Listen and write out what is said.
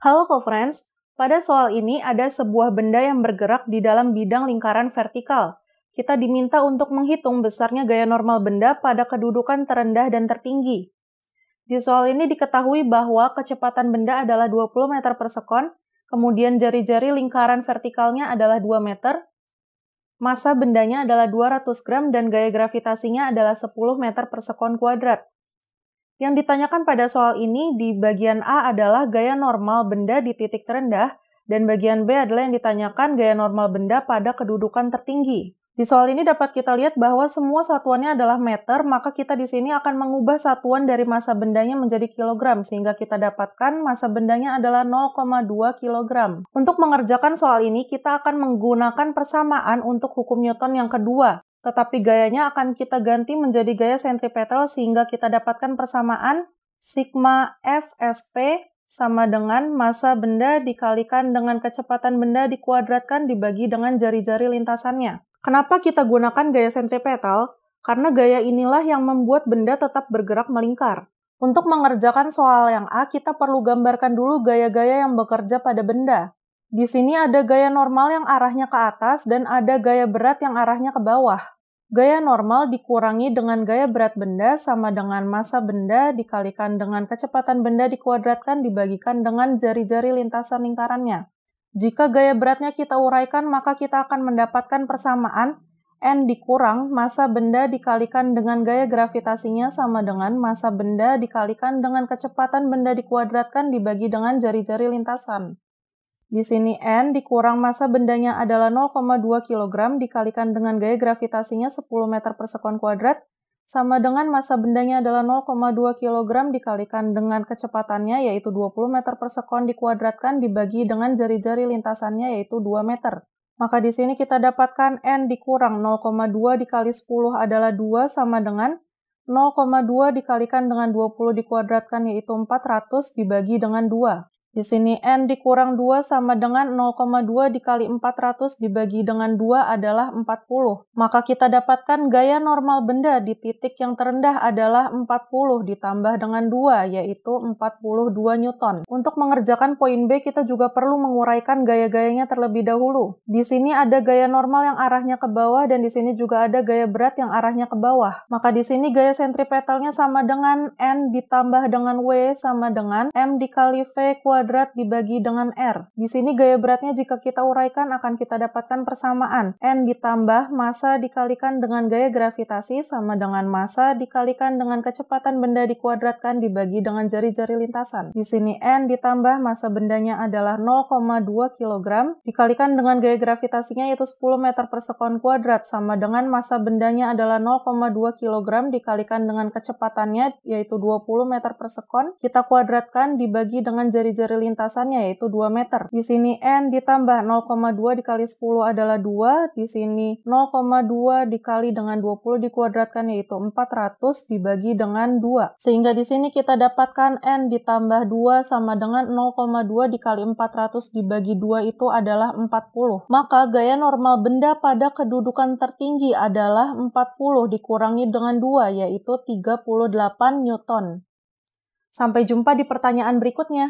Halo co-friends, pada soal ini ada sebuah benda yang bergerak di dalam bidang lingkaran vertikal. Kita diminta untuk menghitung besarnya gaya normal benda pada kedudukan terendah dan tertinggi. Di soal ini diketahui bahwa kecepatan benda adalah 20 meter per sekon, kemudian jari-jari lingkaran vertikalnya adalah 2 meter, masa bendanya adalah 200 gram, dan gaya gravitasinya adalah 10 meter per sekon kuadrat. Yang ditanyakan pada soal ini di bagian A adalah gaya normal benda di titik terendah, dan bagian B adalah yang ditanyakan gaya normal benda pada kedudukan tertinggi. Di soal ini dapat kita lihat bahwa semua satuannya adalah meter, maka kita di sini akan mengubah satuan dari masa bendanya menjadi kilogram, sehingga kita dapatkan masa bendanya adalah 0,2 kilogram. Untuk mengerjakan soal ini, kita akan menggunakan persamaan untuk hukum Newton yang kedua, tetapi gayanya akan kita ganti menjadi gaya sentripetal sehingga kita dapatkan persamaan sigma FSP sama dengan masa benda dikalikan dengan kecepatan benda dikuadratkan dibagi dengan jari-jari lintasannya. Kenapa kita gunakan gaya sentripetal? Karena gaya inilah yang membuat benda tetap bergerak melingkar. Untuk mengerjakan soal yang A, kita perlu gambarkan dulu gaya-gaya yang bekerja pada benda. Di sini ada gaya normal yang arahnya ke atas dan ada gaya berat yang arahnya ke bawah. Gaya normal dikurangi dengan gaya berat benda sama dengan massa benda dikalikan dengan kecepatan benda dikuadratkan dibagikan dengan jari-jari lintasan lingkarannya. Jika gaya beratnya kita uraikan, maka kita akan mendapatkan persamaan N dikurang massa benda dikalikan dengan gaya gravitasinya sama dengan massa benda dikalikan dengan kecepatan benda dikuadratkan dibagi dengan jari-jari lintasan. Di sini N dikurang masa bendanya adalah 0,2 kg dikalikan dengan gaya gravitasinya 10 meter persekon kuadrat sama dengan masa bendanya adalah 0,2 kg dikalikan dengan kecepatannya yaitu 20 meter persekon dikuadratkan dibagi dengan jari-jari lintasannya yaitu 2 meter. Maka di sini kita dapatkan N dikurang 0,2 dikali 10 adalah 2 sama dengan 0,2 dikalikan dengan 20 dikuadratkan yaitu 400 dibagi dengan 2. Di sini N dikurang 2 sama dengan 0,2 dikali 400 dibagi dengan 2 adalah 40. Maka kita dapatkan gaya normal benda di titik yang terendah adalah 40 ditambah dengan 2 yaitu 42 Newton. Untuk mengerjakan poin B kita juga perlu menguraikan gaya-gayanya terlebih dahulu. Di sini ada gaya normal yang arahnya ke bawah dan di sini juga ada gaya berat yang arahnya ke bawah. Maka di sini gaya sentripetalnya sama dengan N ditambah dengan W sama dengan M dikali V kuadrat kuadrat dibagi dengan R. Di sini gaya beratnya jika kita uraikan akan kita dapatkan persamaan. N ditambah massa dikalikan dengan gaya gravitasi sama dengan massa dikalikan dengan kecepatan benda dikuadratkan dibagi dengan jari-jari lintasan. Di sini N ditambah massa bendanya adalah 0,2 kg dikalikan dengan gaya gravitasinya yaitu 10 meter per sekon kuadrat sama dengan massa bendanya adalah 0,2 kg dikalikan dengan kecepatannya yaitu 20 meter per sekon. Kita kuadratkan dibagi dengan jari-jari dari lintasannya yaitu 2 meter. Di sini N ditambah 0,2 dikali 10 adalah 2, di sini 0,2 dikali dengan 20 dikuadratkan yaitu 400 dibagi dengan 2. Sehingga di sini kita dapatkan N ditambah 2 sama dengan 0,2 dikali 400 dibagi 2 itu adalah 40. Maka gaya normal benda pada kedudukan tertinggi adalah 40 dikurangi dengan 2 yaitu 38 Newton. Sampai jumpa di pertanyaan berikutnya.